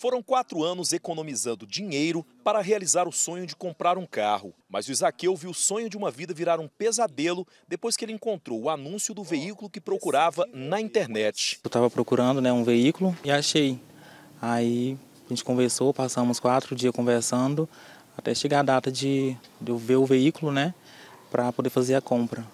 Foram quatro anos economizando dinheiro para realizar o sonho de comprar um carro. Mas o Isaqueu viu o sonho de uma vida virar um pesadelo depois que ele encontrou o anúncio do veículo que procurava na internet. Eu estava procurando né, um veículo e achei. Aí a gente conversou, passamos quatro dias conversando, até chegar a data de, de eu ver o veículo, né? Para poder fazer a compra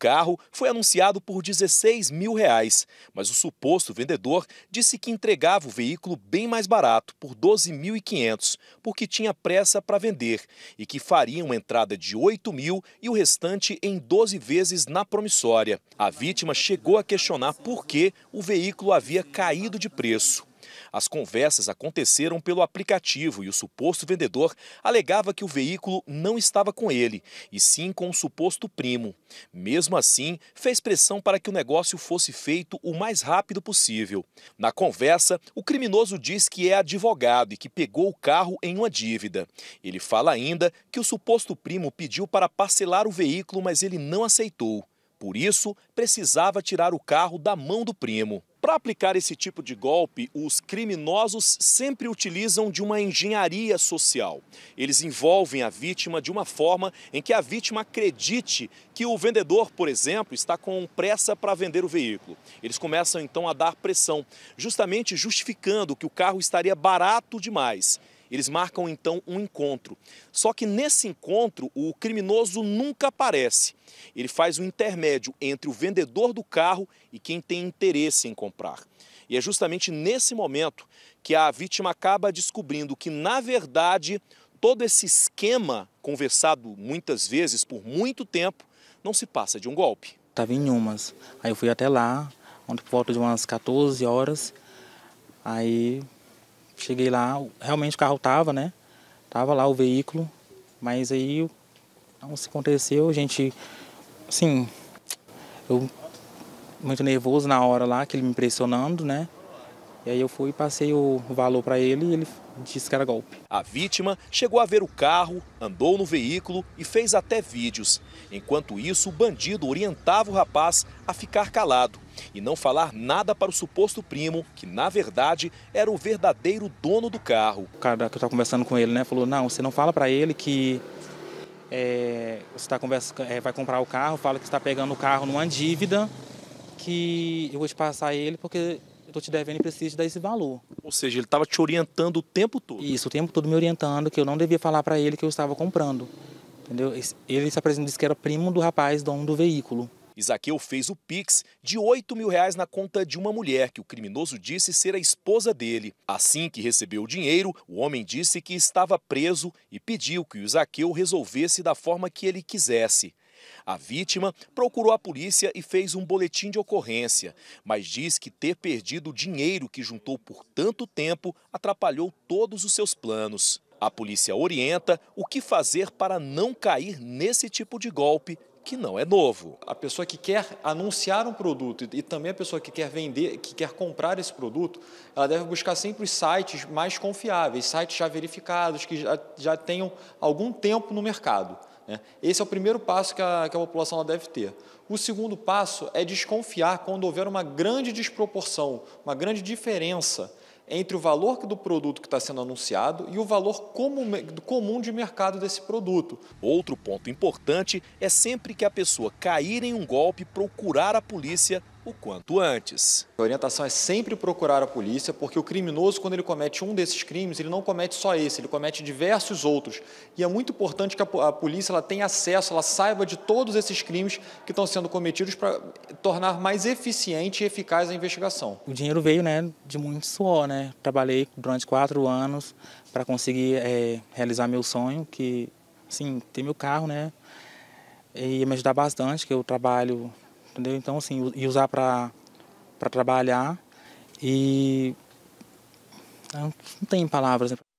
carro foi anunciado por 16 mil reais, mas o suposto vendedor disse que entregava o veículo bem mais barato, por 12.500, porque tinha pressa para vender e que faria uma entrada de 8 mil e o restante em 12 vezes na promissória. A vítima chegou a questionar por que o veículo havia caído de preço. As conversas aconteceram pelo aplicativo e o suposto vendedor alegava que o veículo não estava com ele, e sim com o suposto primo. Mesmo assim, fez pressão para que o negócio fosse feito o mais rápido possível. Na conversa, o criminoso diz que é advogado e que pegou o carro em uma dívida. Ele fala ainda que o suposto primo pediu para parcelar o veículo, mas ele não aceitou. Por isso, precisava tirar o carro da mão do primo. Para aplicar esse tipo de golpe, os criminosos sempre utilizam de uma engenharia social. Eles envolvem a vítima de uma forma em que a vítima acredite que o vendedor, por exemplo, está com pressa para vender o veículo. Eles começam então a dar pressão, justamente justificando que o carro estaria barato demais. Eles marcam então um encontro. Só que nesse encontro, o criminoso nunca aparece. Ele faz um intermédio entre o vendedor do carro e quem tem interesse em comprar. E é justamente nesse momento que a vítima acaba descobrindo que, na verdade, todo esse esquema, conversado muitas vezes por muito tempo, não se passa de um golpe. Estava em umas. Aí eu fui até lá, por volta de umas 14 horas. Aí Cheguei lá, realmente o carro tava, né? Tava lá o veículo, mas aí não se aconteceu, a gente, assim, eu muito nervoso na hora lá, que ele me impressionando, né? E aí eu fui e passei o valor para ele e ele disse que era golpe. A vítima chegou a ver o carro, andou no veículo e fez até vídeos. Enquanto isso, o bandido orientava o rapaz a ficar calado e não falar nada para o suposto primo, que na verdade era o verdadeiro dono do carro. O cara que eu estava conversando com ele, né, falou: "Não, você não fala para ele que é, você tá conversa, é, vai comprar o carro, fala que está pegando o carro numa dívida, que eu vou te passar ele porque eu estou te devendo e preciso dar esse valor. Ou seja, ele estava te orientando o tempo todo. Isso, o tempo todo me orientando que eu não devia falar para ele que eu estava comprando. Entendeu? Ele se apresentou disse que era primo do rapaz, dono do veículo. Isaqueu fez o Pix de 8 mil reais na conta de uma mulher que o criminoso disse ser a esposa dele. Assim que recebeu o dinheiro, o homem disse que estava preso e pediu que o Isaqueu resolvesse da forma que ele quisesse. A vítima procurou a polícia e fez um boletim de ocorrência, mas diz que ter perdido o dinheiro que juntou por tanto tempo atrapalhou todos os seus planos. A polícia orienta o que fazer para não cair nesse tipo de golpe que não é novo. A pessoa que quer anunciar um produto e também a pessoa que quer vender, que quer comprar esse produto, ela deve buscar sempre os sites mais confiáveis, sites já verificados, que já, já tenham algum tempo no mercado. Né? Esse é o primeiro passo que a, que a população deve ter. O segundo passo é desconfiar quando houver uma grande desproporção, uma grande diferença entre o valor do produto que está sendo anunciado e o valor comum de mercado desse produto. Outro ponto importante é sempre que a pessoa cair em um golpe, procurar a polícia o quanto antes. A orientação é sempre procurar a polícia, porque o criminoso, quando ele comete um desses crimes, ele não comete só esse, ele comete diversos outros. E é muito importante que a polícia ela tenha acesso, ela saiba de todos esses crimes que estão sendo cometidos para tornar mais eficiente e eficaz a investigação. O dinheiro veio né, de muito suor, né? Trabalhei durante quatro anos para conseguir é, realizar meu sonho, que, assim, ter meu carro, né? E ia me ajudar bastante, que eu trabalho entendeu? Então, assim, e usar para trabalhar e. Ah, não tem palavras. Né?